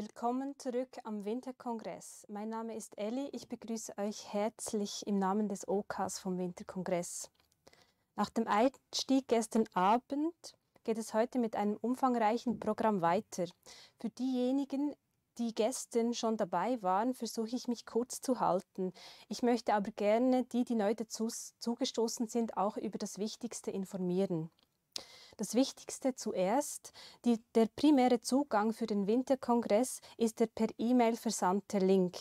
Willkommen zurück am Winterkongress. Mein Name ist Elli. Ich begrüße euch herzlich im Namen des OKAS vom Winterkongress. Nach dem Einstieg gestern Abend geht es heute mit einem umfangreichen Programm weiter. Für diejenigen, die gestern schon dabei waren, versuche ich mich kurz zu halten. Ich möchte aber gerne die, die neu dazu zugestoßen sind, auch über das Wichtigste informieren. Das Wichtigste zuerst, die, der primäre Zugang für den Winterkongress ist der per E-Mail versandte Link.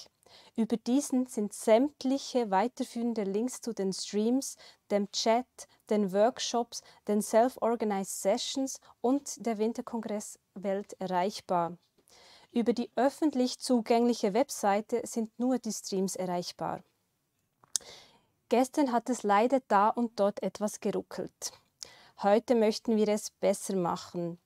Über diesen sind sämtliche weiterführende Links zu den Streams, dem Chat, den Workshops, den Self-Organized Sessions und der Winterkongresswelt erreichbar. Über die öffentlich zugängliche Webseite sind nur die Streams erreichbar. Gestern hat es leider da und dort etwas geruckelt. Heute möchten wir es besser machen.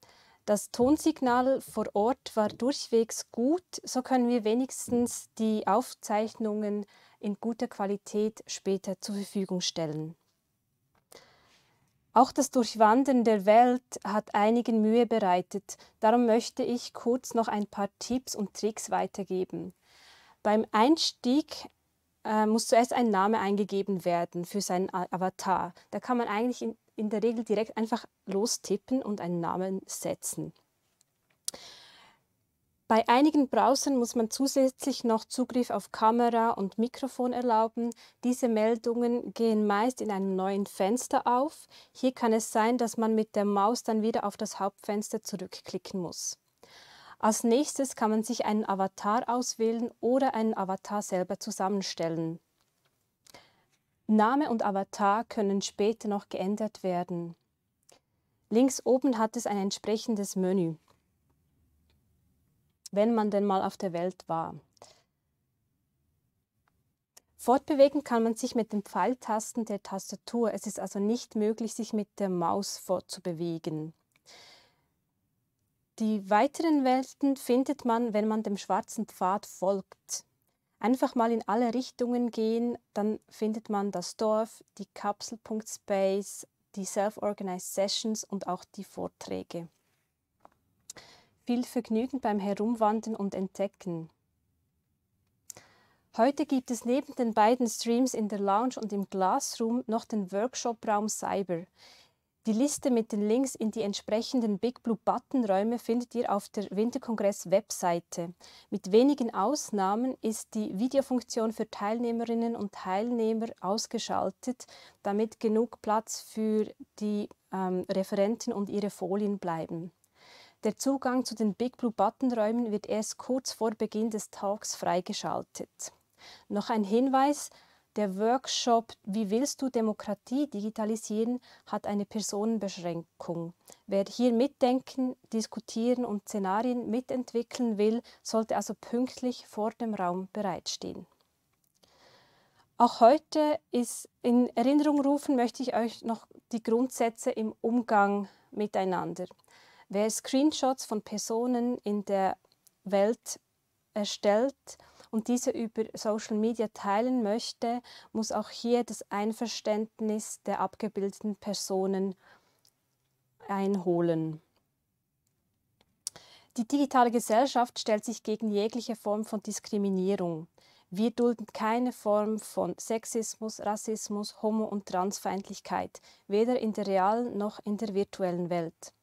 Das Tonsignal vor Ort war durchwegs gut, so können wir wenigstens die Aufzeichnungen in guter Qualität später zur Verfügung stellen. Auch das Durchwandern der Welt hat einigen Mühe bereitet, darum möchte ich kurz noch ein paar Tipps und Tricks weitergeben. Beim Einstieg äh, muss zuerst ein Name eingegeben werden für seinen Avatar. Da kann man eigentlich in, in der Regel direkt einfach lostippen und einen Namen setzen. Bei einigen Browsern muss man zusätzlich noch Zugriff auf Kamera und Mikrofon erlauben. Diese Meldungen gehen meist in einem neuen Fenster auf. Hier kann es sein, dass man mit der Maus dann wieder auf das Hauptfenster zurückklicken muss. Als nächstes kann man sich einen Avatar auswählen oder einen Avatar selber zusammenstellen. Name und Avatar können später noch geändert werden. Links oben hat es ein entsprechendes Menü, wenn man denn mal auf der Welt war. Fortbewegen kann man sich mit den Pfeiltasten der Tastatur. Es ist also nicht möglich, sich mit der Maus fortzubewegen. Die weiteren Welten findet man, wenn man dem schwarzen Pfad folgt. Einfach mal in alle Richtungen gehen, dann findet man das Dorf, die Kapsel.space, die Self-Organized Sessions und auch die Vorträge. Viel Vergnügen beim Herumwandern und Entdecken. Heute gibt es neben den beiden Streams in der Lounge und im Glassroom noch den Workshop-Raum Cyber. Die Liste mit den Links in die entsprechenden Big Blue Button Räume findet ihr auf der Winterkongress Webseite. Mit wenigen Ausnahmen ist die Videofunktion für Teilnehmerinnen und Teilnehmer ausgeschaltet, damit genug Platz für die ähm, Referenten und ihre Folien bleiben. Der Zugang zu den Big Blue Button Räumen wird erst kurz vor Beginn des Talks freigeschaltet. Noch ein Hinweis, der Workshop Wie willst du Demokratie digitalisieren hat eine Personenbeschränkung. Wer hier mitdenken, diskutieren und Szenarien mitentwickeln will, sollte also pünktlich vor dem Raum bereitstehen. Auch heute ist in Erinnerung rufen möchte ich euch noch die Grundsätze im Umgang miteinander. Wer Screenshots von Personen in der Welt erstellt und diese über Social Media teilen möchte, muss auch hier das Einverständnis der abgebildeten Personen einholen. Die digitale Gesellschaft stellt sich gegen jegliche Form von Diskriminierung. Wir dulden keine Form von Sexismus, Rassismus, Homo- und Transfeindlichkeit, weder in der realen noch in der virtuellen Welt.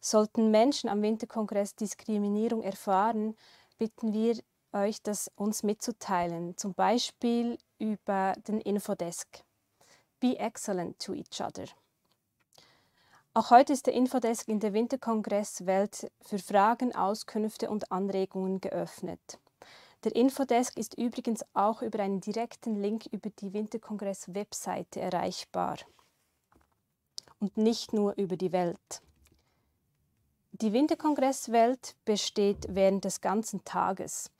Sollten Menschen am Winterkongress Diskriminierung erfahren, bitten wir euch das uns mitzuteilen, zum Beispiel über den Infodesk. Be excellent to each other. Auch heute ist der Infodesk in der Winterkongresswelt für Fragen, Auskünfte und Anregungen geöffnet. Der Infodesk ist übrigens auch über einen direkten Link über die Winterkongress-Webseite erreichbar und nicht nur über die Welt. Die Winterkongresswelt besteht während des ganzen Tages.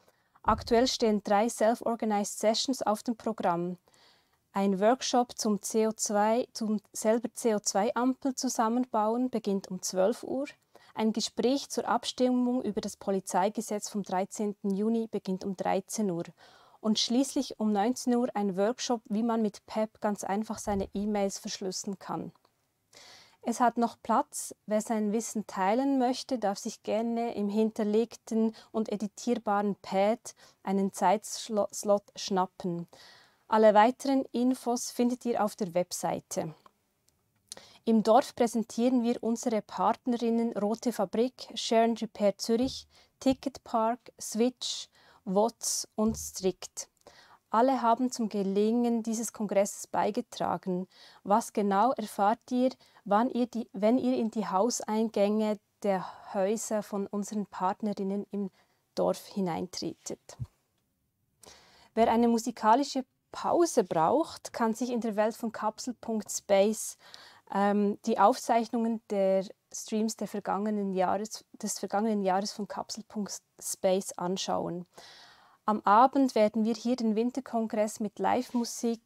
Aktuell stehen drei Self-Organized Sessions auf dem Programm. Ein Workshop zum, CO2, zum selber CO2-Ampel zusammenbauen beginnt um 12 Uhr. Ein Gespräch zur Abstimmung über das Polizeigesetz vom 13. Juni beginnt um 13 Uhr. Und schließlich um 19 Uhr ein Workshop, wie man mit PEP ganz einfach seine E-Mails verschlüsseln kann. Es hat noch Platz. Wer sein Wissen teilen möchte, darf sich gerne im hinterlegten und editierbaren Pad einen Zeitslot schnappen. Alle weiteren Infos findet ihr auf der Webseite. Im Dorf präsentieren wir unsere Partnerinnen Rote Fabrik, Sharon Repair Zürich, Ticket Park, Switch, WOTS und Strict. Alle haben zum Gelingen dieses Kongresses beigetragen. Was genau erfahrt ihr, ihr die, wenn ihr in die Hauseingänge der Häuser von unseren Partnerinnen im Dorf hineintretet? Wer eine musikalische Pause braucht, kann sich in der Welt von Kapsel.space ähm, die Aufzeichnungen der Streams der vergangenen Jahres, des vergangenen Jahres von Kapsel.space anschauen. Am Abend werden wir hier den Winterkongress mit Live-Musik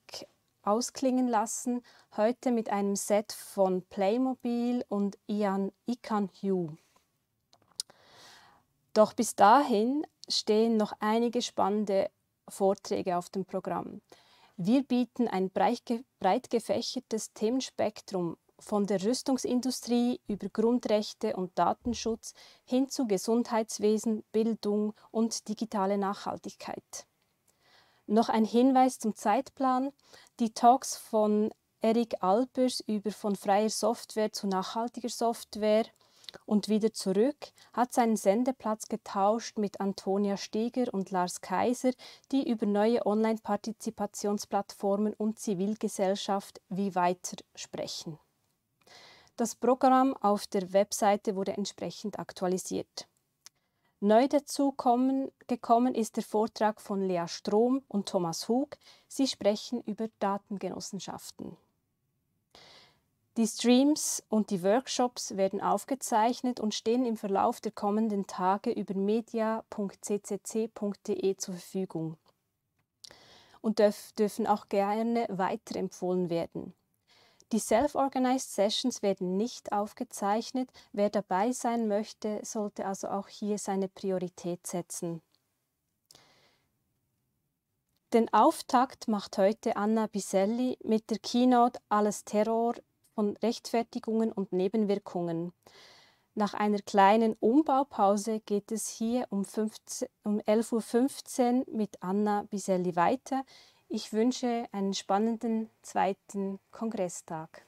ausklingen lassen, heute mit einem Set von Playmobil und Ian Ikan Hugh. Doch bis dahin stehen noch einige spannende Vorträge auf dem Programm. Wir bieten ein breit gefächertes Themenspektrum von der Rüstungsindustrie über Grundrechte und Datenschutz hin zu Gesundheitswesen, Bildung und digitale Nachhaltigkeit. Noch ein Hinweis zum Zeitplan. Die Talks von Eric Alpers über von freier Software zu nachhaltiger Software und wieder zurück hat seinen Sendeplatz getauscht mit Antonia Steger und Lars Kaiser, die über neue Online-Partizipationsplattformen und Zivilgesellschaft wie weiter sprechen. Das Programm auf der Webseite wurde entsprechend aktualisiert. Neu dazu kommen, gekommen ist der Vortrag von Lea Strom und Thomas Hug. Sie sprechen über Datengenossenschaften. Die Streams und die Workshops werden aufgezeichnet und stehen im Verlauf der kommenden Tage über media.ccc.de zur Verfügung und dürfen auch gerne weiterempfohlen werden. Die Self-Organized Sessions werden nicht aufgezeichnet. Wer dabei sein möchte, sollte also auch hier seine Priorität setzen. Den Auftakt macht heute Anna Biselli mit der Keynote Alles Terror von Rechtfertigungen und Nebenwirkungen. Nach einer kleinen Umbaupause geht es hier um, 11.15 Uhr mit Anna Biselli weiter. Ich wünsche einen spannenden zweiten Kongresstag.